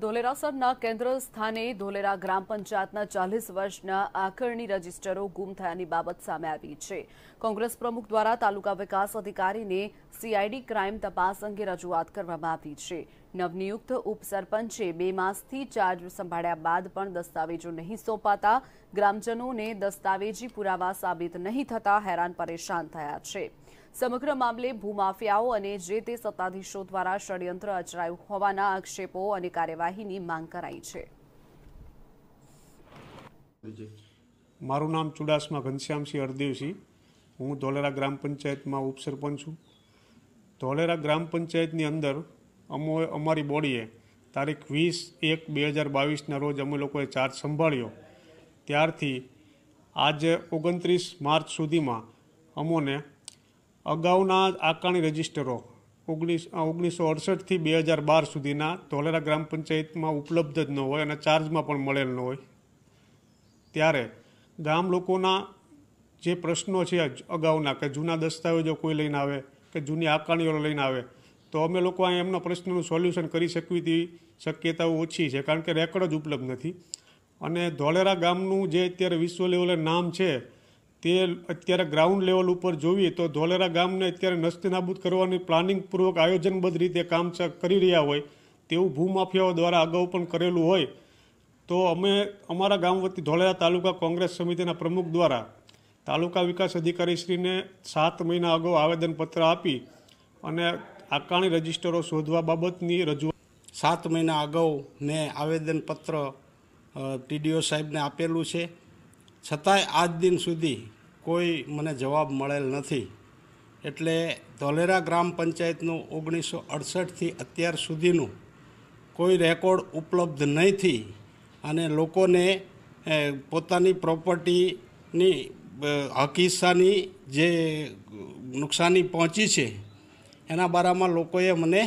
ધોલેરાસરના કેન્દ્ર સ્થાને ધોલેરા ગ્રામ પંચાયતના ચાલીસ વર્ષના આખરણી રજીસ્ટરો ગુમ થયાની બાબત સામે આવી છે કોંગ્રેસ પ્રમુખ દ્વારા તાલુકા વિકાસ અધિકારીને સીઆઈડી ક્રાઇમ તપાસ અંગે રજૂઆત કરવામાં આવી છે નવનિયુક્ત ઉપસરપંચે બે માસથી ચાર્જ સંભાળ્યા બાદ પણ દસ્તાવેજો નહીં સોંપાતા ગ્રામજનોને દસ્તાવેજી પુરાવા સાબિત નહીં થતા હેરાન પરેશાન થયા છે સમગ્ર મામલે ભૂમાફિયાઓ અને જે તે સત્તાધીશો દ્વારા ષડયંત્ર રચાયું હોવાના આક્ષેપો અને કાર્યવાહીની માંગ કરાઈ છે મારું નામ ચુડાસમા ઘનશ્યામસિંહ હરદેવસિંહ હું ધોલેરા ગ્રામ પંચાયતમાં ઉપસરપંચ છું ધોલેરા ગ્રામ પંચાયતની અંદર અમો અમારી બોડીએ તારીખ વીસ એક બે હજાર બાવીસના રોજ અમે લોકોએ ચાર્જ સંભાળ્યો ત્યારથી આજે ઓગણત્રીસ માર્ચ સુધીમાં અમોને અગાઉના આકાણી રજિસ્ટરો ઓગણીસ ઓગણીસો અડસઠથી બે હજાર બાર સુધીના ધોલેરા ગ્રામ પંચાયતમાં ઉપલબ્ધ જ ન હોય અને ચાર્જમાં પણ મળેલ ન હોય ત્યારે ગામ લોકોના જે પ્રશ્નો છે અગાઉના કે જૂના દસ્તાવેજો કોઈ લઈને આવે કે જૂની આકારણીઓ લઈને આવે તો અમે લોકો આ એમના પ્રશ્નનું સોલ્યુશન કરી શકવી તેવી શક્યતાઓ ઓછી છે કારણ કે રેકોર્ડ જ ઉપલબ્ધ નથી અને ધોળેરા ગામનું જે અત્યારે વિશ્વ લેવલે નામ છે તે અત્યારે ગ્રાઉન્ડ લેવલ ઉપર જોઈએ તો ધોલેરા ગામને અત્યારે નસ્તે કરવાની પ્લાનિંગપૂર્વક આયોજનબદ્ધ રીતે કામ કરી રહ્યા હોય તેવું ભૂમાફિયાઓ દ્વારા અગાઉ પણ કરેલું હોય તો અમે અમારા ગામ વતી ધોળેરા તાલુકા કોંગ્રેસ સમિતિના પ્રમુખ દ્વારા તાલુકા વિકાસ અધિકારીશ્રીને સાત મહિના અગાઉ આવેદનપત્ર આપી અને આકારણી રજિસ્ટરો શોધવા બાબતની રજૂઆત સાત મહિના અગાઉ મેં આવેદનપત્ર ટીડીઓ સાહેબને આપેલું છે છતાંય આજ દિન સુધી કોઈ મને જવાબ મળેલ નથી એટલે ધોલેરા ગ્રામ પંચાયતનું ઓગણીસો અડસઠથી અત્યાર સુધીનું કોઈ રેકોર્ડ ઉપલબ્ધ નહીં અને લોકોને પોતાની પ્રોપર્ટીની હકીસાની જે નુકસાની પહોંચી છે એના બારામાં લોકોએ મને